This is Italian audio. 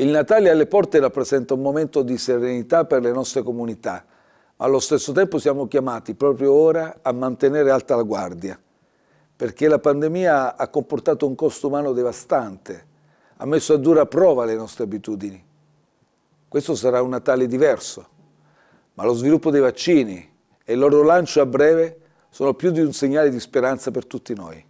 Il Natale alle porte rappresenta un momento di serenità per le nostre comunità. Allo stesso tempo siamo chiamati proprio ora a mantenere alta la guardia, perché la pandemia ha comportato un costo umano devastante, ha messo a dura prova le nostre abitudini. Questo sarà un Natale diverso, ma lo sviluppo dei vaccini e il loro lancio a breve sono più di un segnale di speranza per tutti noi.